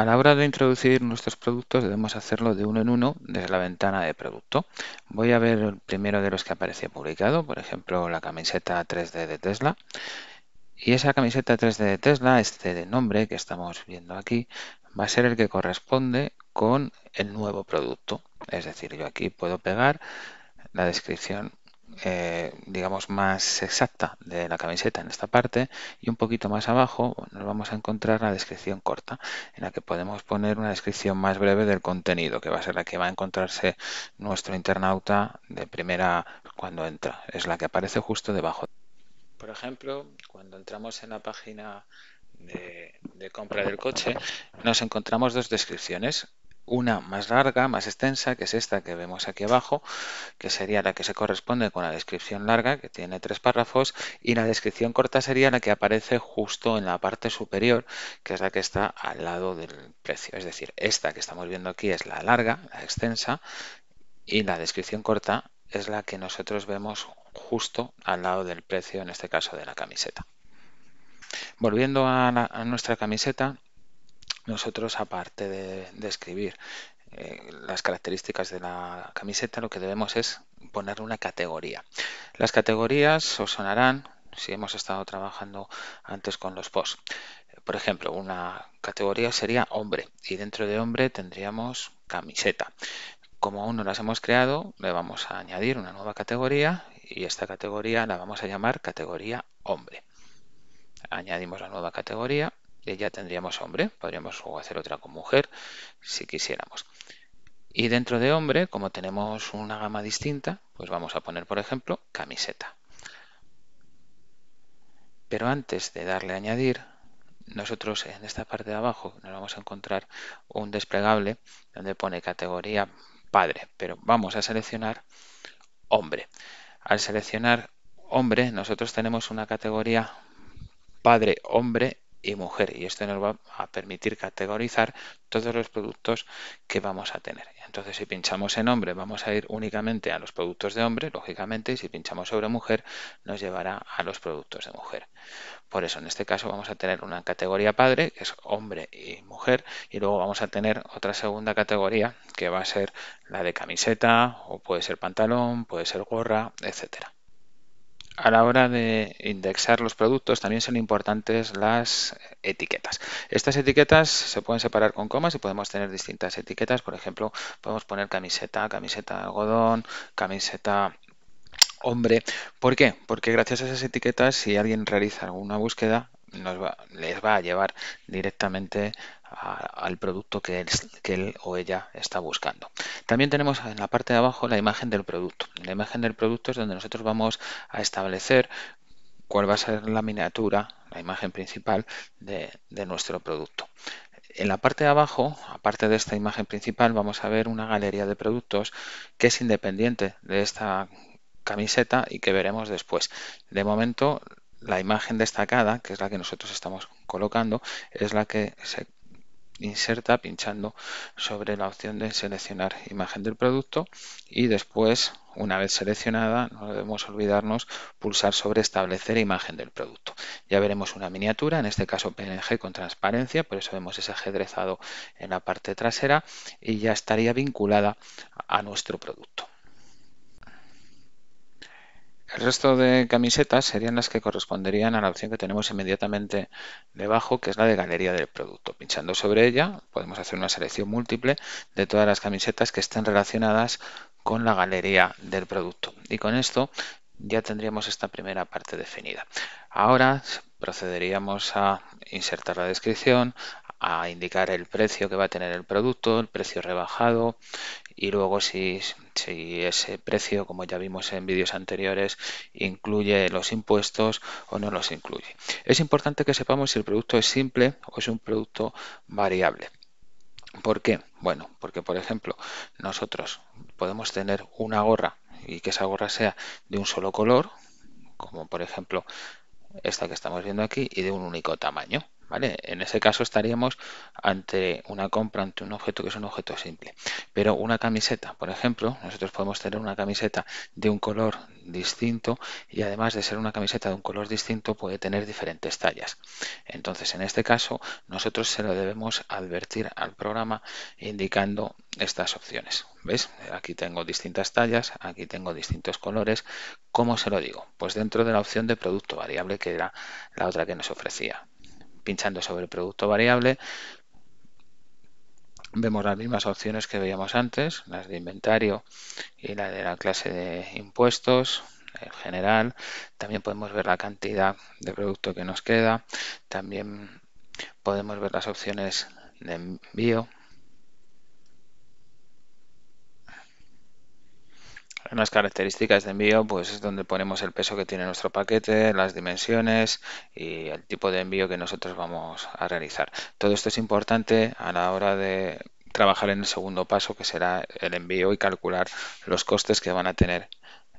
A la hora de introducir nuestros productos debemos hacerlo de uno en uno desde la ventana de producto. Voy a ver el primero de los que aparece publicado, por ejemplo la camiseta 3D de Tesla. Y esa camiseta 3D de Tesla, este de nombre que estamos viendo aquí, va a ser el que corresponde con el nuevo producto. Es decir, yo aquí puedo pegar la descripción eh, digamos, más exacta de la camiseta en esta parte y un poquito más abajo nos vamos a encontrar la descripción corta, en la que podemos poner una descripción más breve del contenido, que va a ser la que va a encontrarse nuestro internauta de primera cuando entra. Es la que aparece justo debajo. Por ejemplo, cuando entramos en la página de, de, compra del coche, nos encontramos dos descripciones una más larga, más extensa, que es esta que vemos aquí abajo, que sería la que se corresponde con la descripción larga, que tiene tres párrafos, y la descripción corta sería la que aparece justo en la parte superior, que es la que está al lado del precio. Es decir, esta que estamos viendo aquí es la larga, la extensa, y la descripción corta es la que nosotros vemos justo al lado del precio, en este caso de la camiseta. Volviendo a, nuestra camiseta, nosotros aparte de, describir escribir eh, las características de la camiseta, lo que debemos es poner una categoría. Las categorías os sonarán si hemos estado trabajando antes con los posts. Por ejemplo, una categoría sería hombre y dentro de hombre tendríamos camiseta. Como aún no las hemos creado, le vamos a añadir una nueva categoría y esta categoría la vamos a llamar categoría hombre. Añadimos la nueva categoría ya tendríamos hombre, podríamos hacer otra con mujer si quisiéramos. Y dentro de hombre, como tenemos una gama distinta, pues vamos a poner, por ejemplo, camiseta. Pero antes de darle a añadir, nosotros en esta parte de abajo nos vamos a encontrar un desplegable donde pone categoría padre, pero vamos a seleccionar hombre. Al seleccionar hombre, nosotros tenemos una categoría padre, hombre y mujer y esto nos va a permitir categorizar todos los productos que vamos a tener. Entonces si pinchamos en hombre vamos a ir únicamente a los productos de hombre, lógicamente, y si pinchamos sobre mujer nos llevará a los productos de mujer. Por eso en este caso vamos a tener una categoría padre que es hombre y mujer y luego vamos a tener otra segunda categoría que va a ser la de camiseta o puede ser pantalón, puede ser gorra, etcétera a la hora de indexar los productos también son importantes las etiquetas. Estas etiquetas se pueden separar con comas y podemos tener distintas etiquetas. Por ejemplo, podemos poner camiseta, camiseta algodón, camiseta hombre. ¿Por qué? Porque gracias a esas etiquetas, si alguien realiza alguna búsqueda, nos les va a llevar directamente al producto que él, que él, o ella está buscando. También tenemos en la parte de abajo la imagen del producto. La imagen del producto es donde nosotros vamos a establecer cuál va a ser la miniatura, la imagen principal de, de nuestro producto. En la parte de abajo, aparte de esta imagen principal, vamos a ver una galería de productos que es independiente de esta camiseta y que veremos después. De momento, la imagen destacada, que es la que nosotros estamos colocando, es la que se inserta pinchando sobre la opción de seleccionar imagen del producto y después, una vez seleccionada, no debemos olvidarnos pulsar sobre establecer imagen del producto. Ya veremos una miniatura, en este caso PNG con transparencia, por eso vemos ese ajedrezado en la parte trasera y ya estaría vinculada a nuestro producto. El resto de camisetas serían las que corresponderían a la opción que tenemos inmediatamente debajo, que es la de galería del producto. Pinchando sobre ella podemos hacer una selección múltiple de todas las camisetas que estén relacionadas con la galería del producto. Y con esto ya tendríamos esta primera parte definida. Ahora procederíamos a insertar la descripción, a indicar el precio que va a tener el producto, el precio rebajado y luego si, ese precio, como ya vimos en vídeos anteriores, incluye los impuestos o no los incluye. Es importante que sepamos si el producto es simple o es un producto variable. ¿Por qué? Bueno, porque por ejemplo nosotros podemos tener una gorra y que esa gorra sea de un solo color, como por ejemplo esta que estamos viendo aquí, y de un único tamaño. En ese caso estaríamos ante una compra, ante un objeto que es un objeto simple. Pero una camiseta, por ejemplo, nosotros podemos tener una camiseta de un color distinto y además de ser una camiseta de un color distinto puede tener diferentes tallas. Entonces, en este caso, nosotros se lo debemos advertir al programa indicando estas opciones. ¿Ves? Aquí tengo distintas tallas, aquí tengo distintos colores. ¿Cómo se lo digo? Pues dentro de la opción de producto variable que era la otra que nos ofrecía pinchando sobre el producto variable, vemos las mismas opciones que veíamos antes, las de inventario y la de la clase de impuestos en general. También podemos ver la cantidad de producto que nos queda. También podemos ver las opciones de envío, En las características de envío, pues es donde ponemos el peso que tiene nuestro paquete, las dimensiones y el tipo de envío que nosotros vamos a realizar. Todo esto es importante a la hora de trabajar en el segundo paso, que será el envío y calcular los costes que van a tener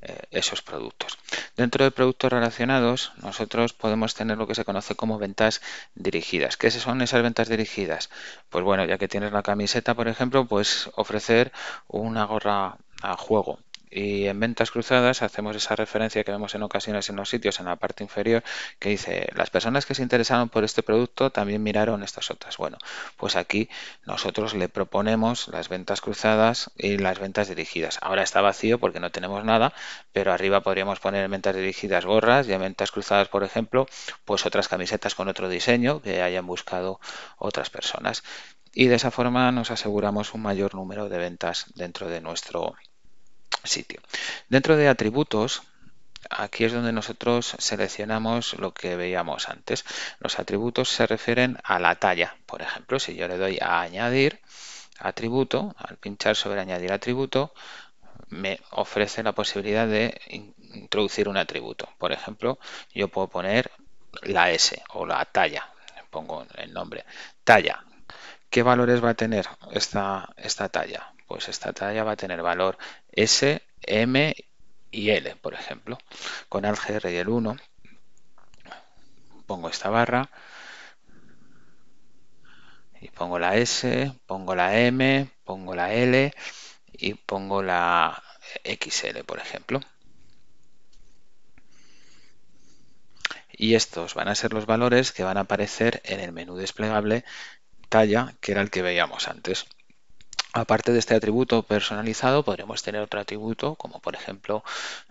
eh, esos productos. Dentro de productos relacionados, nosotros podemos tener lo que se conoce como ventas dirigidas. ¿Qué son esas ventas dirigidas? Pues bueno, ya que tienes la camiseta, por ejemplo, pues ofrecer una gorra a juego y en ventas cruzadas hacemos esa referencia que vemos en ocasiones en los sitios en la parte inferior que dice las personas que se interesaron por este producto también miraron estas otras. Bueno, pues aquí nosotros le proponemos las ventas cruzadas y las ventas dirigidas. Ahora está vacío porque no tenemos nada, pero arriba podríamos poner en ventas dirigidas gorras y en ventas cruzadas, por ejemplo, pues otras camisetas con otro diseño que hayan buscado otras personas. Y de esa forma nos aseguramos un mayor número de ventas dentro de nuestro sitio. Dentro de atributos, aquí es donde nosotros seleccionamos lo que veíamos antes. Los atributos se refieren a la talla. Por ejemplo, si yo le doy a añadir atributo, al pinchar sobre añadir atributo, me ofrece la posibilidad de introducir un atributo. Por ejemplo, yo puedo poner la S o la talla, pongo el nombre, talla. ¿Qué valores va a tener esta, esta talla? pues esta talla va a tener valor S, M y L, por ejemplo. Con AlgR y el 1 pongo esta barra y pongo la S, pongo la M, pongo la L y pongo la XL, por ejemplo. Y estos van a ser los valores que van a aparecer en el menú desplegable talla, que era el que veíamos antes. Aparte de este atributo personalizado, podríamos tener otro atributo, como por ejemplo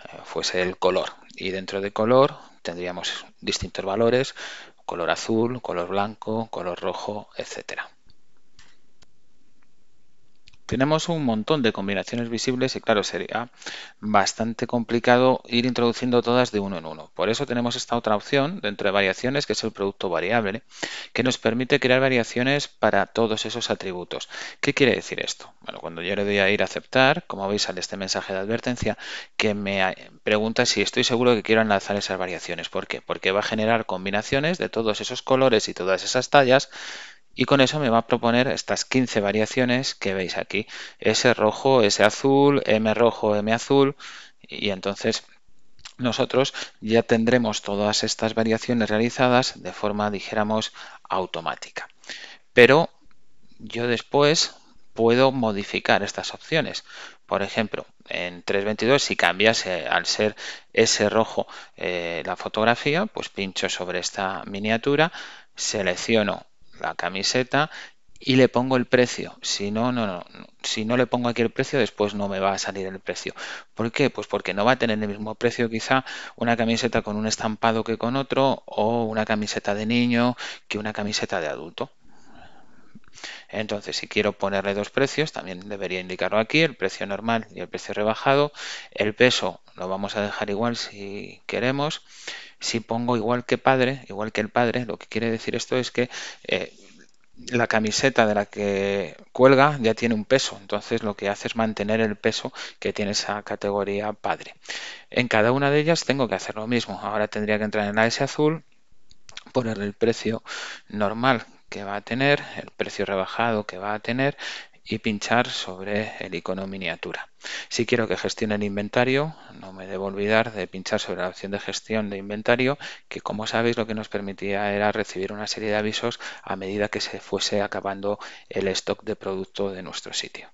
eh, fuese el color. Y dentro de color tendríamos distintos valores, color azul, color blanco, color rojo, etcétera. Tenemos un montón de combinaciones visibles y claro, sería bastante complicado ir introduciendo todas de uno en uno. Por eso tenemos esta otra opción dentro de variaciones, que es el producto variable, que nos permite crear variaciones para todos esos atributos. ¿Qué quiere decir esto? Bueno, cuando yo le doy a ir a aceptar, como veis sale este mensaje de advertencia que me pregunta si estoy seguro que quiero enlazar esas variaciones. ¿Por qué? Porque va a generar combinaciones de todos esos colores y todas esas tallas y con eso me va a proponer estas 15 variaciones que veis aquí. S rojo, S azul, M rojo, M azul y entonces nosotros ya tendremos todas estas variaciones realizadas de forma, dijéramos, automática. Pero yo después puedo modificar estas opciones. Por ejemplo, en 322, si cambiase eh, al ser ese rojo eh, la fotografía, pues pincho sobre esta miniatura, selecciono la camiseta y le pongo el precio. Si no, no, no, si no le pongo aquí el precio, después no me va a salir el precio. ¿Por qué? Pues porque no va a tener el mismo precio quizá una camiseta con un estampado que con otro o una camiseta de niño que una camiseta de adulto. Entonces, si quiero ponerle dos precios, también debería indicarlo aquí, el precio normal y el precio rebajado. El peso lo vamos a dejar igual si queremos. Si pongo igual que padre, igual que el padre, lo que quiere decir esto es que eh, la camiseta de la que cuelga ya tiene un peso, entonces lo que hace es mantener el peso que tiene esa categoría padre. En cada una de ellas tengo que hacer lo mismo. Ahora tendría que entrar en la S azul, poner el precio normal que va a tener, el precio rebajado que va a tener y pinchar sobre el icono miniatura. Si quiero que gestione el inventario, no me debo olvidar de pinchar sobre la opción de gestión de inventario, que como sabéis lo que nos permitía era recibir una serie de avisos a medida que se fuese acabando el stock de producto de nuestro sitio.